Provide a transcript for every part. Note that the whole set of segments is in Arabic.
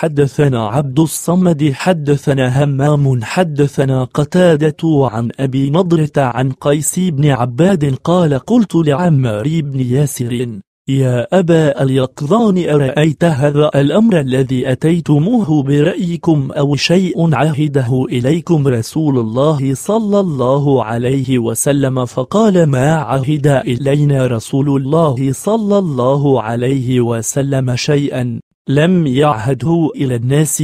حدثنا عبد الصمد حدثنا همام حدثنا قتادة عن أبي نضرة عن قيس بن عباد قال قلت لعمار بن ياسر يا أبا اليقظان أرأيت هذا الأمر الذي أتيتموه برأيكم أو شيء عهده إليكم رسول الله صلى الله عليه وسلم فقال ما عهد إلينا رسول الله صلى الله عليه وسلم شيئا لم يعهده إلى الناس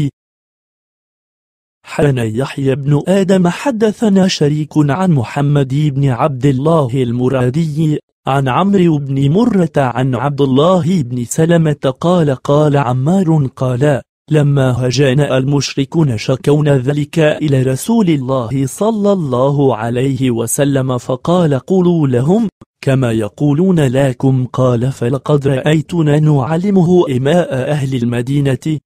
حان يحيى بن آدم حدثنا شريك عن محمد بن عبد الله المرادي عن عمرو بن مرة عن عبد الله بن سلمة قال قال عمار قال لما هجانا المشركون شكونا ذلك إلى رسول الله صلى الله عليه وسلم فقال قولوا لهم كما يقولون لكم قال فلقد رأيتنا نعلمه إماء أهل المدينة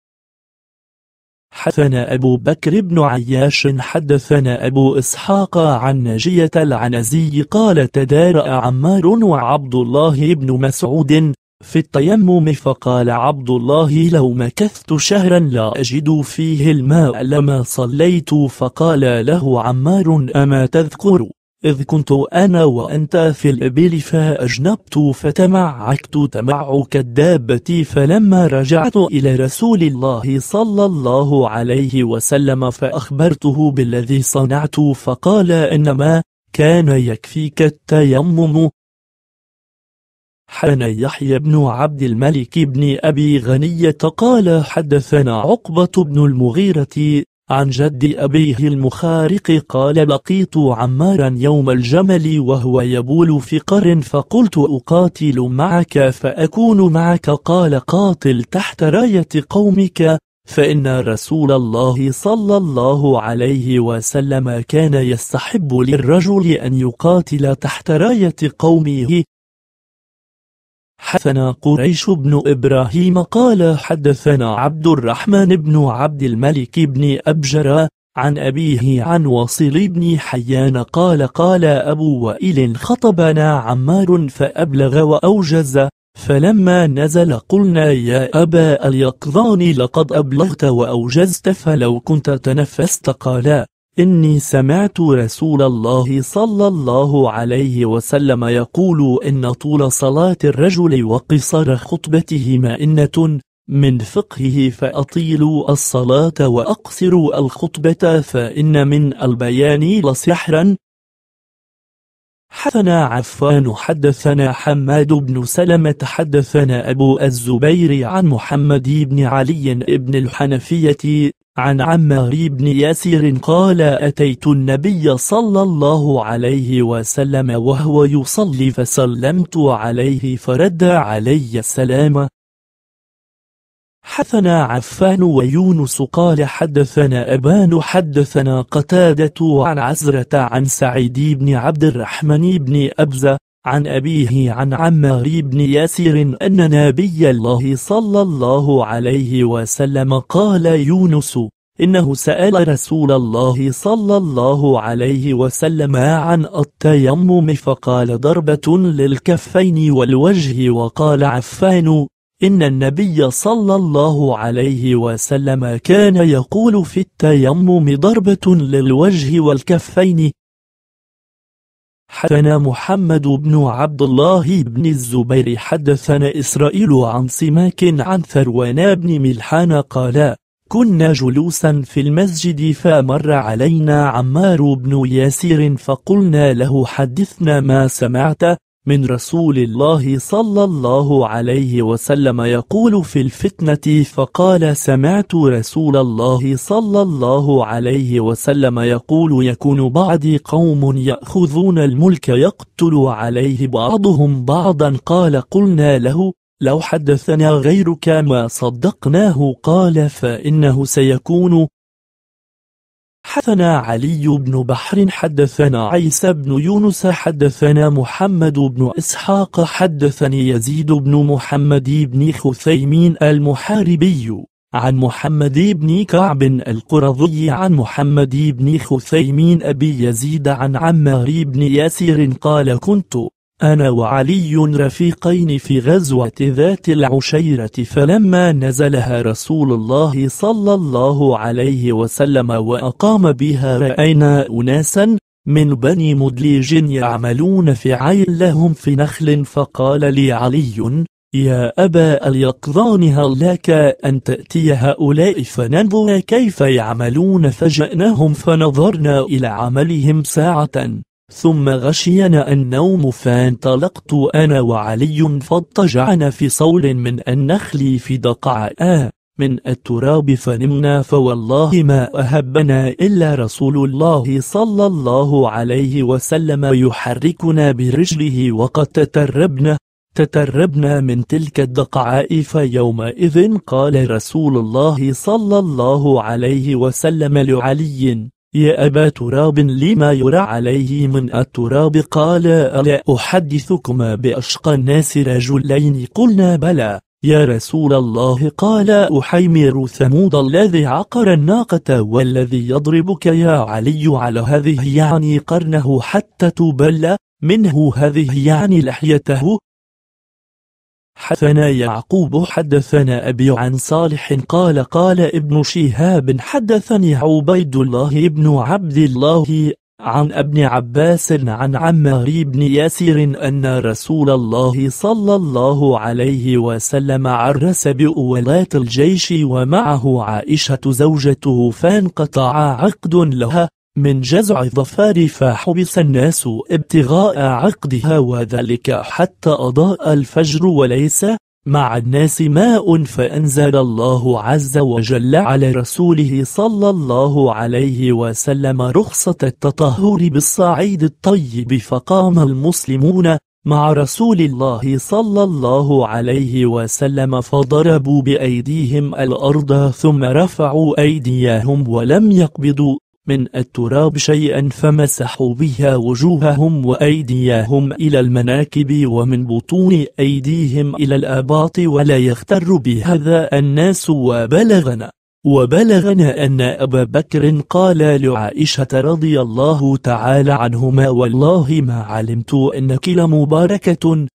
حدثنا أبو بكر بن عياش حدثنا أبو إسحاق عن نجية العنزي قال تدارأ عمار وعبد الله بن مسعود في التيمم فقال عبد الله لو مكثت شهرا لا أجد فيه الماء لما صليت فقال له عمار أما تذكر إذ كنت أنا وأنت في الإبل فأجنبت فتمعكت تمعك الدابة فلما رجعت إلى رسول الله صلى الله عليه وسلم فأخبرته بالذي صنعت فقال إنما كان يكفيك التيمم حدثنا يحيى بن عبد الملك بن أبي غنية قال حدثنا عقبة بن المغيرة عن جد أبيه المخارق قال لقيت عمارا يوم الجمل وهو يبول في قر فقلت أقاتل معك فأكون معك قال قاتل تحت راية قومك فإن رسول الله صلى الله عليه وسلم كان يستحب للرجل أن يقاتل تحت راية قومه حدثنا قريش بن إبراهيم قال حدثنا عبد الرحمن بن عبد الملك بن أبجرة عن أبيه عن واصل بن حيان قال قال أبو وائل خطبنا عمار فأبلغ وأوجز فلما نزل قلنا يا أبا اليقظان لقد أبلغت وأوجزت فلو كنت تنفست قالا إني سمعت رسول الله صلى الله عليه وسلم يقول إن طول صلاة الرجل وقصر خطبته مائنة من فقهه فأطيلوا الصلاة وأقصروا الخطبة فإن من البيان لسحرا حدثنا عفان حدثنا حماد بن سلمة حدثنا أبو الزبير عن محمد بن علي بن الحنفية عن عمار بن ياسر قال أتيت النبي صلى الله عليه وسلم وهو يصلي فسلمت عليه فرد علي السلام حثنا عفان ويونس قال حدثنا أبان حدثنا قتادة عن عزرة عن سعيد بن عبد الرحمن بن أبزة عن أبيه عن عمار بن ياسر أن نبي الله صلى الله عليه وسلم قال يونس إنه سأل رسول الله صلى الله عليه وسلم عن التيمم فقال ضربة للكفين والوجه وقال عفان إن النبي صلى الله عليه وسلم كان يقول في التيمم ضربة للوجه والكفين حدثنا محمد بن عبد الله بن الزبير حدثنا إسرائيل عن سماك عن ثروان بن ملحان قال كنا جلوسا في المسجد فمر علينا عمار بن ياسر فقلنا له حدثنا ما سمعت من رسول الله صلى الله عليه وسلم يقول في الفتنة فقال سمعت رسول الله صلى الله عليه وسلم يقول يكون بعدي قوم يأخذون الملك يقتل عليه بعضهم بعضا قال قلنا له لو حدثنا غيرك ما صدقناه قال فإنه سيكون حدثنا علي بن بحر حدثنا عيسى بن يونس حدثنا محمد بن إسحاق حدثني يزيد بن محمد بن خثيمين المحاربي عن محمد بن كعب القرظي عن محمد بن خثيمين أبي يزيد عن عمار بن ياسر قال كنت أنا وعلي رفيقين في غزوة ذات العشيرة فلما نزلها رسول الله صلى الله عليه وسلم وأقام بها رأينا أناسا من بني مدليج يعملون في عين لهم في نخل فقال لي علي يا أبا اليقظان هل لك أن تأتي هؤلاء فننظر كيف يعملون فجأناهم فنظرنا إلى عملهم ساعة ثم غشينا النوم فانطلقت أنا وعلي فاضطجعنا في صول من النخل في دقعاء من التراب فنمنا فوالله ما أهبنا إلا رسول الله صلى الله عليه وسلم يحركنا برجله وقد تتربنا تتربنا من تلك الدقعاء فيومئذ قال رسول الله صلى الله عليه وسلم لعلي يا أبا تراب لما يرى عليه من التراب قال ألا أحدثكما بأشقى الناس رجلين قلنا بلى يا رسول الله قال أحيمر ثمود الذي عقر الناقة والذي يضربك يا علي على هذه يعني قرنه حتى تبلى منه هذه يعني لحيته حدثنا يعقوب حدثنا أبي عن صالح قال قال ابن شهاب حدثني عبيد الله بن عبد الله عن ابن عباس عن عمار بن ياسر أن رسول الله صلى الله عليه وسلم عرس بأولات الجيش ومعه عائشة زوجته فانقطع عقد لها من جزع الظفار فحبس الناس ابتغاء عقدها وذلك حتى أضاء الفجر وليس مع الناس ماء فأنزل الله عز وجل على رسوله صلى الله عليه وسلم رخصة التطهر بالصعيد الطيب فقام المسلمون مع رسول الله صلى الله عليه وسلم فضربوا بأيديهم الأرض ثم رفعوا أيديهم ولم يقبضوا من التراب شيئا فمسحوا بها وجوههم وأيديهم إلى المناكب ومن بطون أيديهم إلى الآباط ولا يغتر بهذا الناس وبلغنا وبلغنا أن أبا بكر قال لعائشة رضي الله تعالى عنهما والله ما علمت أنك لمباركة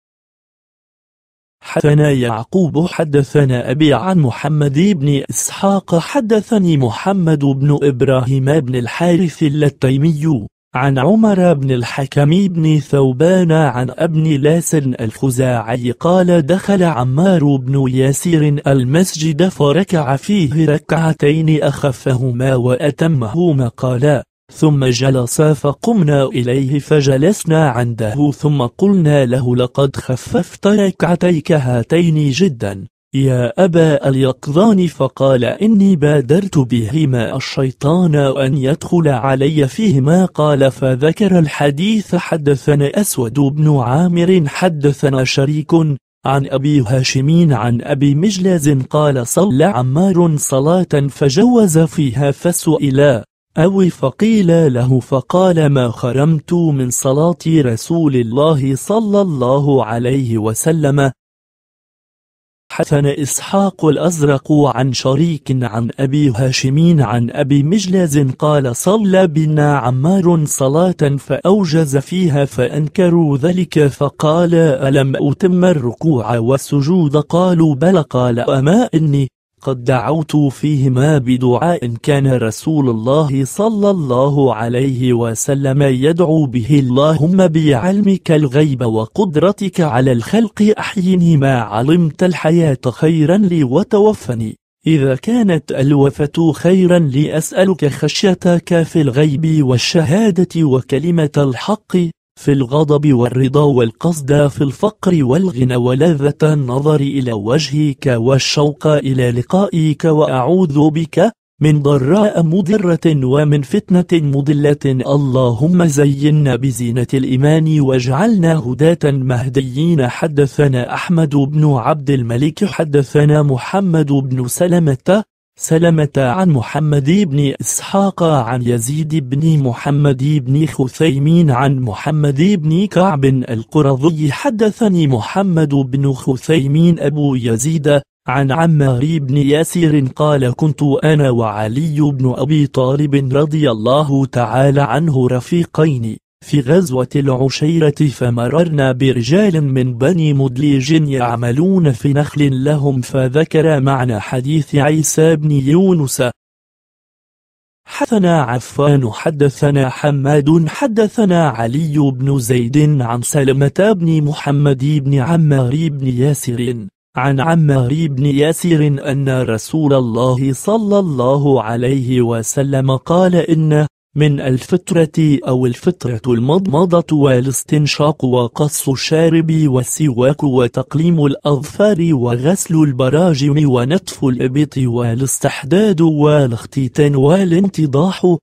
حدثنا يعقوب حدثنا أبي عن محمد بن إسحاق حدثني محمد بن إبراهيم بن الحارث اللتيمي عن عمر بن الحكم بن ثوبان عن ابن لاسن الخزاعي قال دخل عمار بن ياسر المسجد فركع فيه ركعتين أخفهما وأتمهما قال ثم جلس فقمنا إليه فجلسنا عنده ثم قلنا له لقد خففت ركعتيك هاتين جدا يا أبا اليقظان فقال إني بادرت بهما الشيطان أن يدخل علي فيهما قال فذكر الحديث حدثنا أسود بن عامر حدثنا شريك عن أبي هاشم عن أبي مجلز قال صلى عمار صلاة فجوز فيها فسئلا أو فقيل له فقال ما خرمت من صلاة رسول الله صلى الله عليه وسلم حسن إسحاق الأزرق عن شريك عن أبي هاشم عن أبي مجلز قال صلى بنا عمار صلاة فأوجز فيها فأنكروا ذلك فقال ألم أتم الركوع والسجود قالوا بل قال أما إني قد دعوت فيهما بدعاء كان رسول الله صلى الله عليه وسلم يدعو به اللهم بعلمك الغيب وقدرتك على الخلق أحيني ما علمت الحياة خيرا لي وتوفني إذا كانت الوفاة خيرا لأسألك خشيتك في الغيب والشهادة وكلمة الحق في الغضب والرضا والقصد في الفقر والغنى ولذة النظر إلى وجهك والشوق إلى لقائك وأعوذ بك من ضراء مضرة ومن فتنة مضلة اللهم زينا بزينة الإيمان واجعلنا هداة مهديين حدثنا أحمد بن عبد الملك حدثنا محمد بن سلمة سلمة عن محمد بن إسحاق عن يزيد بن محمد بن خثيمين عن محمد بن كعب القرظي حدثني محمد بن خثيمين أبو يزيد عن عمار بن ياسر قال كنت أنا وعلي بن أبي طالب رضي الله تعالى عنه رفيقين في غزوة العشيرة فمررنا برجال من بني مدليج يعملون في نخل لهم فذكر معنى حديث عيسى بن يونس حدثنا عفان حدثنا حماد حدثنا علي بن زيد عن سلمة بن محمد بن عمار بن ياسر عن عمار بن ياسر أن رسول الله صلى الله عليه وسلم قال إن من الفترة أو الفترة المضمضة والاستنشاق وقص الشارب والسواك وتقليم الأظفار وغسل البراجم ونطف الإبط والاستحداد والاختتان والانتضاح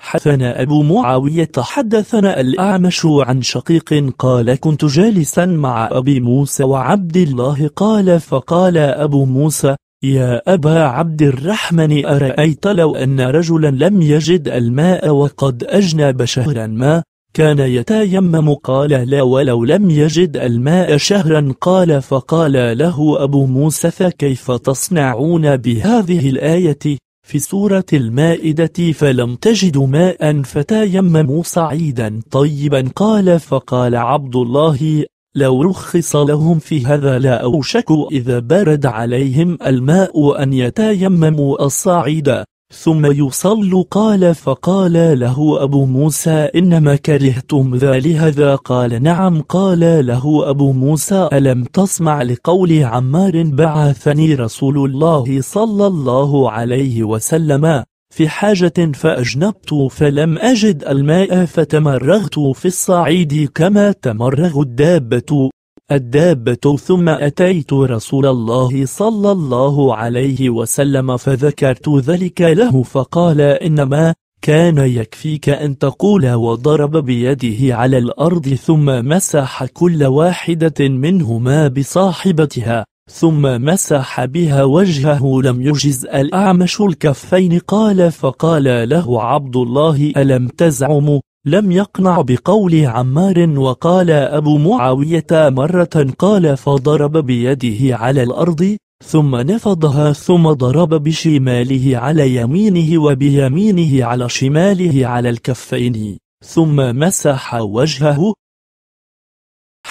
حدثنا أبو معاوية حدثنا الأعمش عن شقيق قال كنت جالسا مع أبي موسى وعبد الله قال فقال أبو موسى يا أبا عبد الرحمن أرأيت لو أن رجلا لم يجد الماء وقد أجنب شهرا ما كان يتيمم قال لا ولو لم يجد الماء شهرا قال فقال له أبو موسى فكيف تصنعون بهذه الآية في سورة المائدة فلم تجدوا ماء فتيمموا صعيدا طيبا قال فقال عبد الله لو رخص لهم في هذا لا أوشكوا إذا برد عليهم الماء أن يتيمموا الصعيد ثم يصل قال فقال له أبو موسى إنما كرهتم ذلهذا قال نعم قال له أبو موسى ألم تسمع لقول عمار بعثني رسول الله صلى الله عليه وسلم في حاجة فأجنبت فلم أجد الماء فتمرغت في الصعيد كما تمرغ الدابة الدابة ثم أتيت رسول الله صلى الله عليه وسلم فذكرت ذلك له فقال إنما كان يكفيك أن تقول وضرب بيده على الأرض ثم مسح كل واحدة منهما بصاحبتها ثم مسح بها وجهه لم يجز الأعمش الكفين قال فقال له عبد الله ألم تزعم لم يقنع بقول عمار وقال أبو معاوية مرة قال فضرب بيده على الأرض ثم نفضها ثم ضرب بشماله على يمينه وبيمينه على شماله على الكفين ثم مسح وجهه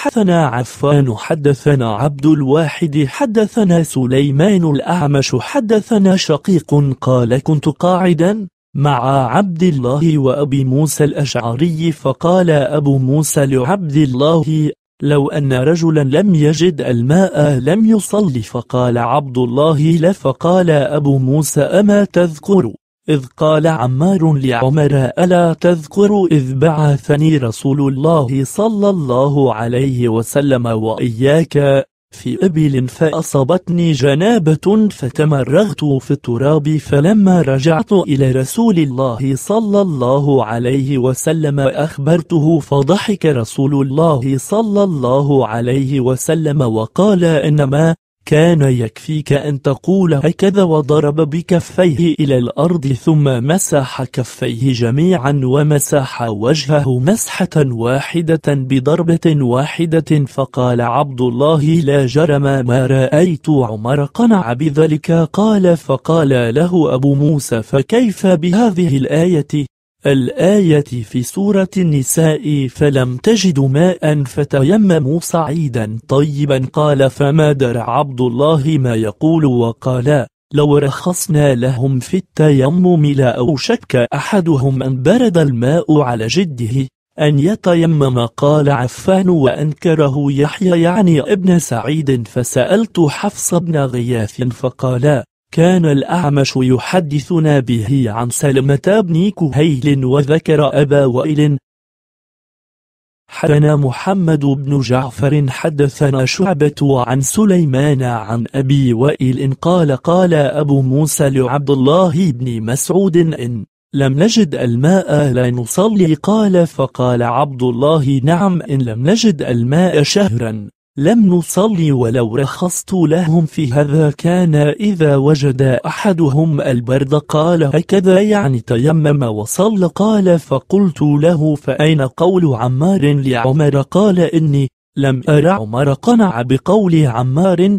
حدثنا عفان حدثنا عبد الواحد حدثنا سليمان الأعمش حدثنا شقيق قال كنت قاعدا مع عبد الله وأبي موسى الأشعري فقال أبو موسى لعبد الله لو أن رجلا لم يجد الماء لم يصلي فقال عبد الله لا فقال أبو موسى أما تذكر إذ قال عمار لعمر ألا تذكر إذ بعثني رسول الله صلى الله عليه وسلم وإياك في إبل فأصابتني جنابة فتمرغت في التراب فلما رجعت إلى رسول الله صلى الله عليه وسلم أخبرته فضحك رسول الله صلى الله عليه وسلم وقال إنما كان يكفيك أن تقول هكذا وضرب بكفيه إلى الأرض ثم مسح كفيه جميعا ومسح وجهه مسحة واحدة بضربة واحدة فقال عبد الله لا جرم ما رأيت عمر قنع بذلك قال فقال له أبو موسى فكيف بهذه الآية الآية في سورة النساء فلم تجد ماء فتيمموا صعيدا طيبا قال فما درى عبد الله ما يقول وقال لو رخصنا لهم في التيمم لأوشك أحدهم أن برد الماء على جده أن يتيمم قال عفان وأنكره يحيى يعني ابن سعيد فسألت حفص بن غياث فقال كان الأعمش يحدثنا به عن سلمة بن كهيل وذكر أبا وائل حدنا محمد بن جعفر حدثنا شعبة عن سليمان عن أبي وائل قال قال أبو موسى لعبد الله بن مسعود إن لم نجد الماء لا نصلي قال فقال عبد الله نعم إن لم نجد الماء شهرا لم نصلي ولو رخصت لهم في هذا كان إذا وجد أحدهم البرد قال هكذا يعني تيمم وصلى قال فقلت له فأين قول عمار لعمر قال إني لم أرى عمر قنع بقول عمار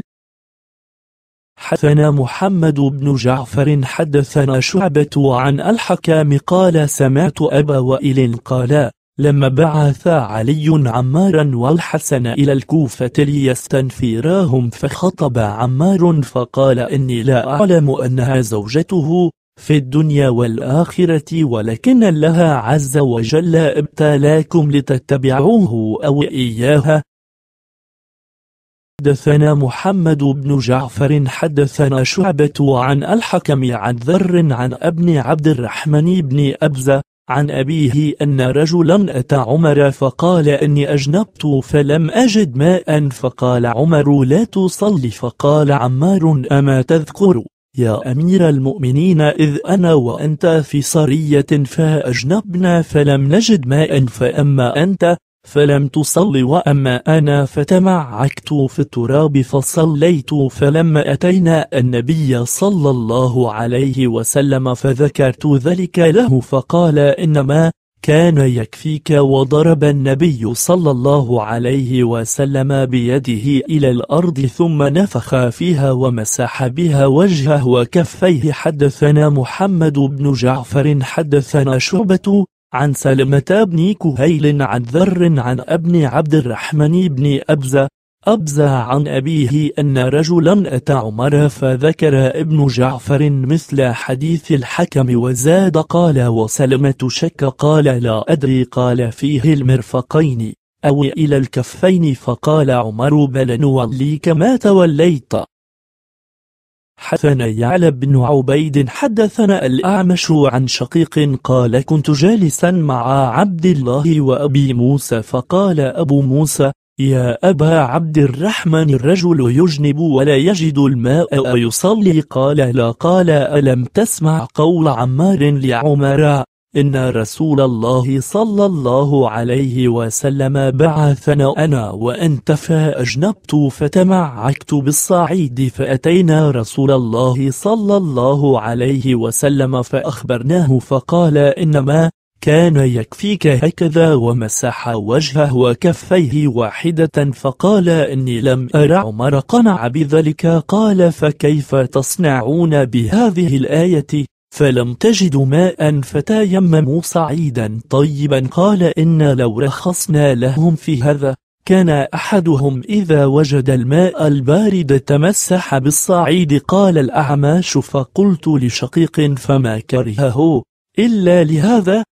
حدثنا محمد بن جعفر حدثنا شعبة عن الحكام قال سمعت أبا وائل قال لما بعث علي عمارا والحسن إلى الكوفة ليستنفراهم فخطب عمار فقال إني لا أعلم أنها زوجته في الدنيا والآخرة ولكن الله عز وجل ابتلاكم لتتبعوه أو إياها حدثنا محمد بن جعفر حدثنا شعبة عن الحكم عن ذر عن ابن عبد الرحمن بن أبزة عن أبيه أن رجلا أتى عمر فقال أني أجنبت فلم أجد ماء فقال عمر لا تصلي فقال عمار أما تذكر يا أمير المؤمنين إذ أنا وأنت في صرية فأجنبنا فلم نجد ماء فأما أنت فلم تصل وأما أنا فتمعكت في التراب فصليت فلما أتينا النبي صلى الله عليه وسلم فذكرت ذلك له فقال إنما كان يكفيك وضرب النبي صلى الله عليه وسلم بيده إلى الأرض ثم نفخ فيها ومسح بها وجهه وكفيه حدثنا محمد بن جعفر حدثنا شعبة عن سلمة بن كهيل عن ذر عن ابن عبد الرحمن بن أبزة أبزة عن أبيه أن رجلا أتى عمر فذكر ابن جعفر مثل حديث الحكم وزاد قال وسلمة شك قال لا أدري قال فيه المرفقين أو إلى الكفين فقال عمر بل نوليك ما توليت حدثنا يعلى بن عبيد حدثنا الأعمش عن شقيق قال كنت جالسا مع عبد الله وأبي موسى فقال أبو موسى يا أبا عبد الرحمن الرجل يجنب ولا يجد الماء ويصلي قال لا قال ألم تسمع قول عمار لعمر إن رسول الله صلى الله عليه وسلم بعثنا أنا وأنت فأجنبت فتمعكت بالصعيد فأتينا رسول الله صلى الله عليه وسلم فأخبرناه فقال إنما كان يكفيك هكذا ومسح وجهه وكفيه واحدة فقال إني لم أرى عمر قنع بذلك قال فكيف تصنعون بهذه الآية فلم تجدوا ماء فتيمموا صعيدا طيبا قال إن لو رخصنا لهم في هذا كان أحدهم إذا وجد الماء البارد تمسح بالصعيد قال الأعماش فقلت لشقيق فما كرهه إلا لهذا